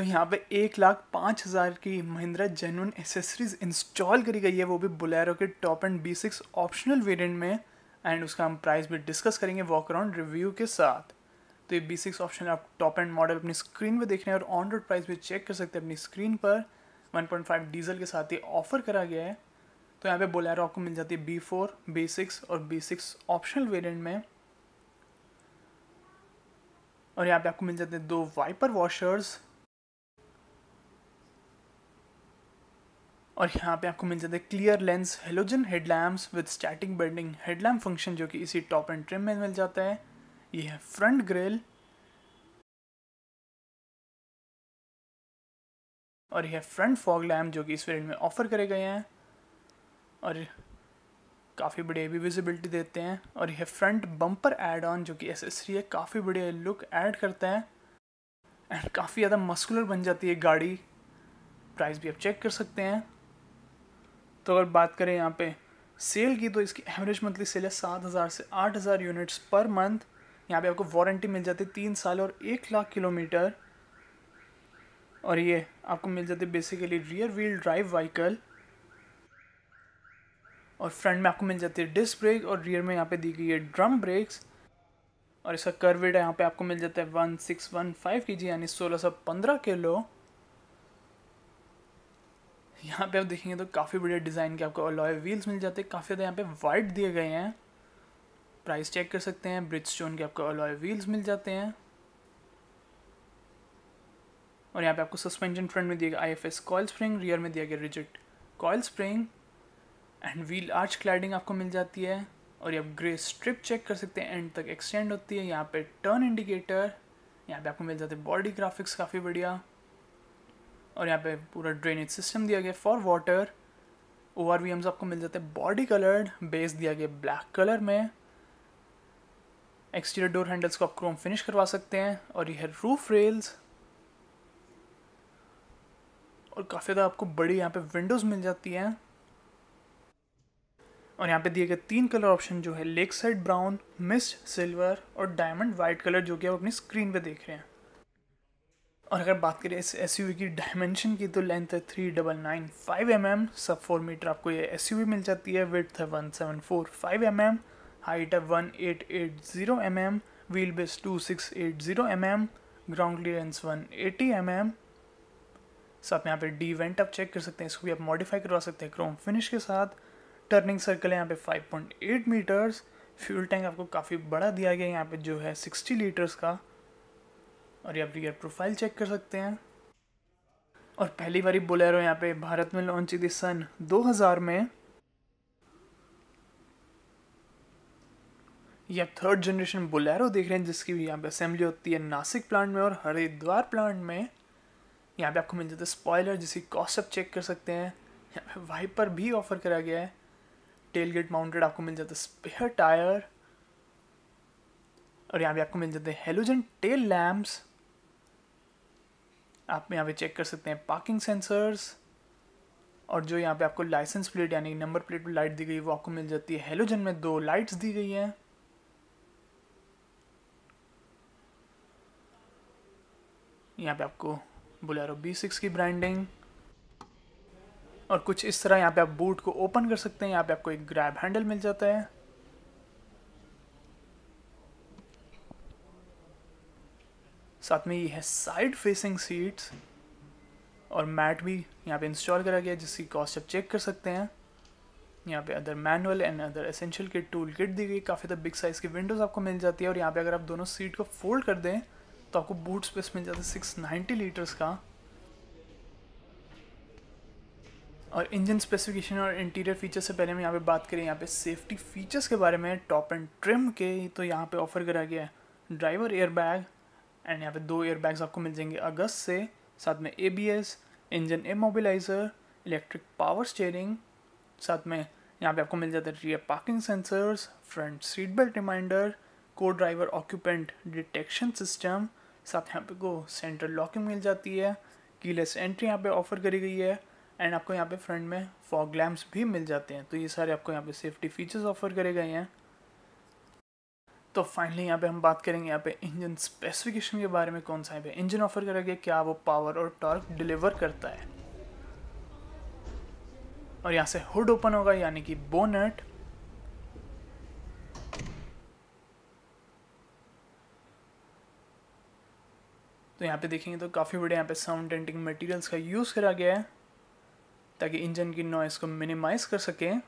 तो यहाँ पे एक लाख पाँच हज़ार की महिंद्रा जेनवन एसेसरीज इंस्टॉल करी गई है वो भी बुलेरो के top end B six optional variant में एंड उसका हम प्राइस भी डिस्कस करेंगे वॉक अराउंड रिव्यू के साथ तो ये बी सिक्स ऑप्शन आप टॉप एंड मॉडल अपनी स्क्रीन पर देख रहे हैं और ऑन रोड प्राइस भी चेक कर सकते हैं अपनी स्क्रीन पर वन पॉइंट फाइव डीजल के साथ ये ऑफर करा गया है तो यहाँ पे बोलेरो आपको मिल जाती है बी फोर बी सिक्स और बी सिक्स ऑप्शनल वेरियंट में और यहाँ पे आपको मिल जाते हैं दो वाइपर वॉशर्स और यहाँ पे आपको मिल जाता है clear lens halogen headlamps with static bending headlamp function जो कि इसी टॉप एंड ट्रिम में मिल जाता है ये है फ्रंट ग्रिल और यह फ्रंट फॉग लैम्प जो कि इस वेरिएंट में ऑफर करे गए हैं और काफ़ी बढ़िया भी विजिबिलिटी देते हैं और यह फ्रंट बम्पर एड ऑन जो कि एसेसरी है काफ़ी बढ़िया लुक ऐड करता है एंड काफ़ी ज़्यादा मस्कुलर बन जाती है गाड़ी प्राइस भी आप चेक कर सकते हैं तो अगर बात करें यहाँ पे सेल की तो इसकी एवरेज मंथली सेल है सात हज़ार से आठ हज़ार यूनिट्स पर मंथ यहाँ पे आपको वारंटी मिल जाती है तीन साल और एक लाख किलोमीटर और ये आपको मिल जाती है basically rear wheel drive vehicle और फ्रंट में आपको मिल जाती है डिस्क ब्रेक और रियर में यहाँ पे दी गई है ड्रम ब्रेक्स और इसका है यहाँ पे आपको मिल जाता है वन सिक्स वन फाइव के जी यानी सोलह सौ पंद्रह किलो यहाँ पे आप देखेंगे तो काफ़ी बढ़िया डिज़ाइन के आपको अलॉय व्हील्स मिल जाते हैं काफ़ी ज़्यादा यहाँ पे वाइट दिए गए हैं प्राइस चेक कर सकते हैं ब्रिज स्टोन के आपको अलॉय व्हील्स मिल जाते हैं और यहाँ पे आपको सस्पेंशन फ्रंट में दिए गए I F S coil spring rear में दिया गया rigid coil spring and wheel arch cladding आपको मिल जाती है और ये आप ग्रे स्ट्रिप चेक कर सकते हैं एंड तक एक्सटेंड होती है यहाँ पे टर्न इंडिकेटर यहाँ पे आपको मिल जाते हैं बॉडी ग्राफिक्स काफ़ी बढ़िया और यहाँ पे पूरा ड्रेनेज सिस्टम दिया गया for water O R V Ms आपको मिल जाते हैं बॉडी कलर्ड बेस दिया गया ब्लैक कलर में एक्सटीरियर डोर हैंडल्स को आप क्रोम फिनिश करवा सकते हैं और ये है रूफ रेल्स और काफ़ी ज़्यादा आपको बड़ी यहाँ पे विंडोज़ मिल जाती हैं और यहाँ पे दिए गए तीन कलर ऑप्शन जो है lake side brown mist silver और डायमंड वाइट कलर जो कि आप अपनी स्क्रीन पे देख रहे हैं और अगर बात करें इस एस की डायमेंशन की तो लेंथ है three double nine five M M sub four metre आपको ये एस मिल जाती है विथ है one seven four five M M height है one eight eight zero M M wheel base two six eight zero M M ground clearance one eighty M M so आप यहाँ पे डी वेंट आप check कर सकते हैं इसको भी आप मॉडिफाई करवा सकते हैं क्रोम फिनिश के साथ टर्निंग सर्कल है यहाँ पे एट मीटर्स फ्यूल टैंक आपको काफ़ी बड़ा दिया गया है यहाँ पे जो है सिक्सटी लीटर्स का और ये अपनी प्रोफाइल चेक कर सकते हैं और पहली बारी बोलेरो यहाँ पे भारत में लॉन्च हुई थी सन 2000 में ये आप थर्ड जनरेशन बोलेरो देख रहे हैं जिसकी भी यहाँ पे असेंबली होती है नासिक प्लांट में और हरिद्वार प्लांट में यहाँ पे आपको मिल जाता है स्पॉयलर जिसकी कॉस्ट आप चेक कर सकते हैं यहाँ पे वाइपर भी ऑफर करा गया है टेल गेट माउंटेड आपको मिल जाता है स्पेयर टायर और यहाँ पे आपको मिल जाते हैं हेलोजन टेल लैम्प्स आप यहाँ पे चेक कर सकते हैं पार्किंग सेंसर्स और जो यहाँ पे आपको लाइसेंस प्लेट यानी नंबर प्लेट पर लाइट दी गई वो आपको मिल जाती है हेलोजन में दो लाइट्स दी गई हैं यहाँ पे आपको बुलेरो बी सिक्स की ब्रांडिंग और कुछ इस तरह यहाँ पे आप बूट को ओपन कर सकते हैं यहाँ पे आपको एक ग्रैब हैंडल मिल जाता है साथ में ये है साइड फेसिंग सीट्स और मैट भी यहाँ पे इंस्टॉल करा गया जिसकी कॉस्ट आप चेक कर सकते हैं यहाँ पे other manual and other essential kit tool kit दी गई काफ़ी बिग साइज़ की विंडोज़ आपको मिल जाती है और यहाँ पे अगर आप दोनों सीट को फोल्ड कर दें तो आपको बूट स्पेस मिल जाता है सिक्स नाइन्टी लीटर्स का और इंजन स्पेसिफिकेशन और इंटीरियर फीचर्स से पहले हम यहाँ पे बात करें यहाँ पे सेफ्टी फीचर्स के बारे में टॉप एंड ट्रिम के तो यहाँ पे ऑफर करा गया है ड्राइवर एयरबैग एंड यहाँ पे दो एयरबैग्स आपको मिल जाएंगे अगस्त से साथ में a engine immobiliser electric power steering साथ में यहाँ पे आपको मिल जाता है rear parking sensors front seat belt reminder को ड्राइवर ऑक्यूपेंट डिटेक्शन सिस्टम साथ यहाँ पे को सेंट्रल लॉकिंग मिल जाती है कीलेस एंट्री यहाँ पे ऑफर करी गई है एंड आपको यहाँ पे फ्रंट में फॉग लैम्प्स भी मिल जाते हैं तो ये सारे आपको यहाँ पे सेफ्टी फीचर्स ऑफर करे गए हैं तो फाइनली यहाँ पे हम बात करेंगे यहाँ पे इंजन स्पेसिफिकेशन के बारे में कौन सा है इंजन ऑफर करेगा क्या वो पावर और टॉर्क डिलीवर करता है और यहाँ से हुड ओपन होगा यानी कि बोनट तो यहाँ पे देखेंगे तो काफ़ी बड़े यहाँ पे साउंड डेंटिंग मटेरियल्स का यूज़ करा गया है ताकि इंजन की नॉइस को मिनिमाइज कर सकें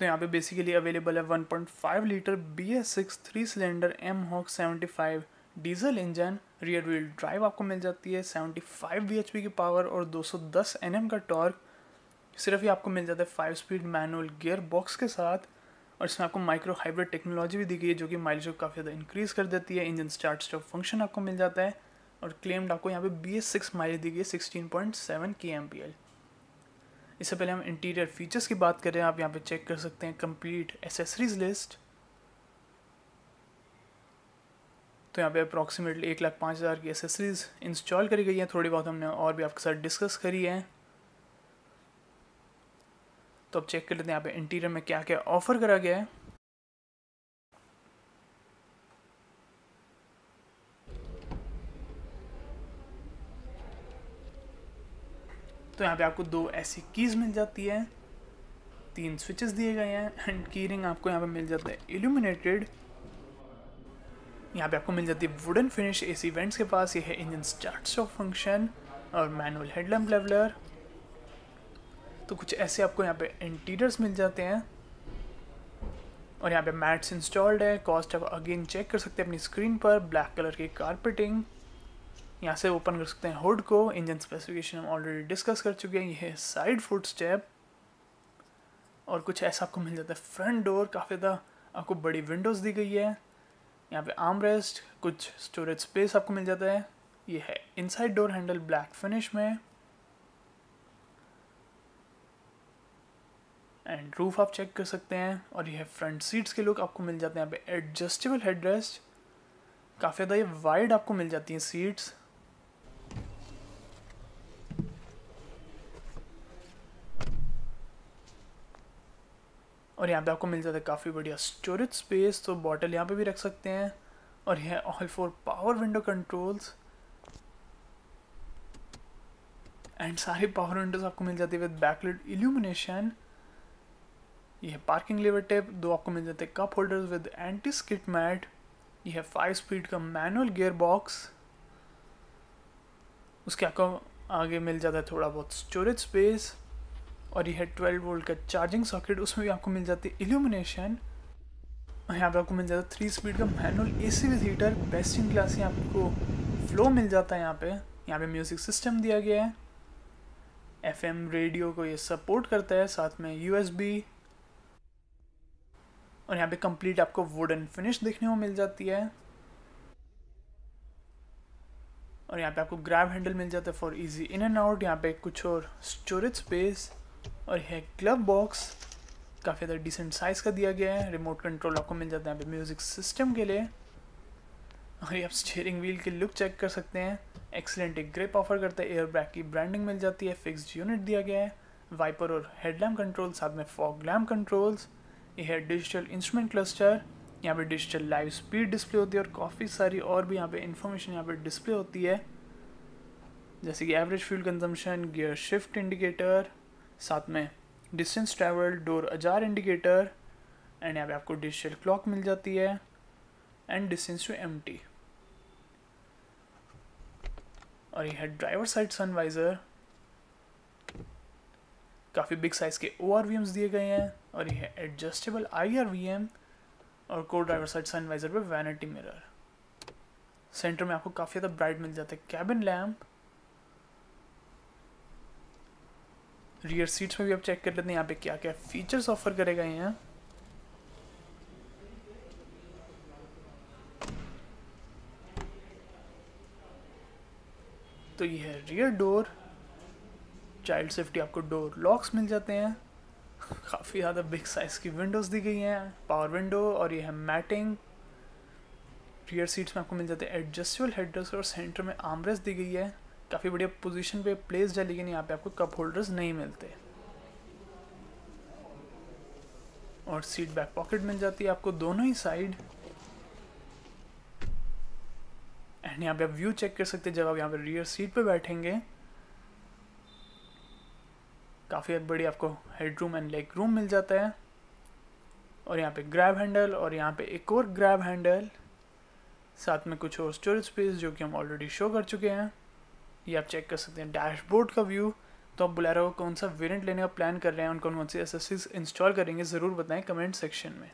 तो यहाँ पे बेसिकली अवेलेबल है 1.5 litre B S six three cylinder M hawk seventy five diesel engine rear wheel drive आपको मिल जाती है 75 bhp की पावर और 210 nm का टॉर्क सिर्फ ही आपको मिल जाता है five speed manual gear box के साथ और इसमें आपको माइक्रो हाइब्रिड टेक्नोलॉजी भी दी गई है जो कि माइलेज को काफ़ी ज़्यादा इंक्रीज़ कर देती है इंजन स्टार्ट स्टॉप फंक्शन आपको मिल जाता है और क्लेम्ड आपको यहाँ पे बी एस सिक्स माइलेज दी गई है sixteen point seven K M P L इससे पहले हम इंटीरियर फीचर्स की बात करें आप यहाँ पे चेक कर सकते हैं कंप्लीट एसेसरीज लिस्ट तो यहाँ पे अप्रॉक्सीमेटली एक लाख पाँच हज़ार की एसेसरीज इंस्टॉल करी गई हैं थोड़ी बहुत हमने और भी आपके साथ डिस्कस करी है तो अब चेक कर लेते हैं यहाँ पे इंटीरियर में क्या क्या ऑफ़र करा गया है तो यहाँ पे आपको दो ऐसी कीज़ मिल जाती है तीन स्विचेस दिए गए हैं एंड की रिंग आपको यहाँ पे मिल जाता है इल्यूमिनेटेड यहाँ पे आपको मिल जाती है वुडन फिनिश एसी वेंट्स के पास ये है इंजन स्टार्ट स्टॉप फंक्शन और मैनुअल हेडलैम्प लेवलर तो कुछ ऐसे आपको यहाँ पे इंटीरियर्स मिल जाते हैं और यहाँ पे मैट्स इंस्टॉल्ड है कॉस्ट आप अगेन चेक कर सकते हैं अपनी स्क्रीन पर ब्लैक कलर की कारपेटिंग यहाँ से ओपन कर सकते हैं हुड को इंजन स्पेसिफिकेशन हम ऑलरेडी डिस्कस कर चुके हैं यह है साइड फुट स्टेप और कुछ ऐसा आपको मिल जाता है फ्रंट डोर काफ़ी ज़्यादा आपको बड़ी विंडोज़ दी गई है यहाँ पे आर्म रेस्ट कुछ स्टोरेज स्पेस आपको मिल जाता है ये है inside door handle black finish में एंड रूफ आप चेक कर सकते हैं और यह फ्रंट सीट्स के लुक आपको मिल जाते हैं यहाँ पे एडजस्टेबल हेडरेस्ट काफ़ी ज़्यादा ये वाइड आपको मिल जाती हैं सीट्स और यहाँ पे आपको मिल जाता है काफ़ी बढ़िया स्टोरेज स्पेस तो बॉटल यहाँ पे भी रख सकते हैं और यह all four power window controls and सारे पावर विंडोज आपको मिल जाती है विद बैकलेट इल्यूमिनेशन यह पार्किंग लेवर टेप दो आपको मिल जाते हैं cup holders with anti skid mat यह फाइव स्पीड का मैनुअल गियर बॉक्स उसके आपको आगे मिल जाता है थोड़ा बहुत स्टोरेज स्पेस और ये है ट्वेल्व वोल्ट का चार्जिंग सॉकेट उसमें भी आपको मिल जाती है इल्यूमिनेशन यहाँ पर आपको मिल जाता है थ्री स्पीड का manual A C with heater best in class ही आपको फ्लो मिल जाता है यहाँ पे यहाँ पे म्यूज़िक सिस्टम दिया गया है एफ एम रेडियो को ये सपोर्ट करता है साथ में यू एस बी और यहाँ पे कंप्लीट आपको वुडन फिनिश देखने को मिल जाती है और यहाँ पे आपको ग्रैब हैंडल मिल जाता है for easy in and out यहाँ पे कुछ और स्टोरेज स्पेस और यह ग्लव बॉक्स काफ़ी ज़्यादा डिसेंट साइज़ का दिया गया है रिमोट कंट्रोल आपको मिल जाता है यहाँ पे म्यूज़िक सिस्टम के लिए और ये आप स्टेयरिंग व्हील की लुक चेक कर सकते हैं एक्सेलेंट एक ग्रिप ऑफर करता है एयर ब्रैक की ब्रांडिंग मिल जाती है फिक्स यूनिट दिया गया है वाइपर और हेडलैम्प कंट्रोल साथ में फॉग लैम्प कंट्रोल्स ये है डिजिटल इंस्ट्रूमेंट क्लस्टर यहाँ पे डिजिटल लाइव स्पीड डिस्प्ले होती है और काफ़ी सारी और भी यहाँ पे इंफॉर्मेशन यहाँ पे डिस्प्ले होती है जैसे कि average fuel consumption gear shift indicator साथ में distance travel door ajar indicator and यहाँ पे आपको डिजिटल क्लॉक मिल जाती है एंड डिस्टेंस टू एम और यह है ड्राइवर साइड सनवाइज़र काफ़ी बिग साइज़ के ओ आर वी एम्स दिए गए हैं और यह है adjustable I R V M और को ड्राइवर साइड सनवाइज़र पे वैनिटी मिरर सेंटर में आपको काफ़ी ज़्यादा ब्राइट मिल जाता है कैबिन लैम्प रियर सीट्स में भी आप चेक कर लेते हैं यहाँ पे क्या क्या फीचर्स ऑफर करे गए हैं तो ये है रियर डोर चाइल्ड सेफ्टी आपको डोर लॉक्स मिल जाते हैं काफ़ी ज़्यादा बिग साइज़ की विंडोज़ दी गई हैं पावर विंडो और ये है मैटिंग रियर सीट्स में आपको मिल जाते हैं एडजस्टेबल हेडरेस्ट और सेंटर में आमरेस दी गई है काफ़ी बढ़िया पोजीशन पे प्लेस है लेकिन यहाँ पे आपको कप होल्डर्स नहीं मिलते और सीट बैक पॉकेट मिल जाती है आपको दोनों ही साइड एंड यहाँ पे आप व्यू चेक कर सकते हैं जब आप यहाँ पे रियर सीट पे बैठेंगे काफ़ी बड़ी आपको head room and leg room मिल जाता है और यहाँ पे ग्रैब हैंडल और यहाँ पे एक और ग्रैब हैंडल साथ में कुछ और स्टोरेज स्पेस जो कि हम ऑलरेडी शो कर चुके हैं ये आप चेक कर सकते हैं डैशबोर्ड का व्यू तो आप बुलेरो कौन सा वेरिएंट लेने का प्लान कर रहे हैं और कौन कौन सी एसेसरीज इंस्टॉल करेंगे ज़रूर बताएं कमेंट सेक्शन में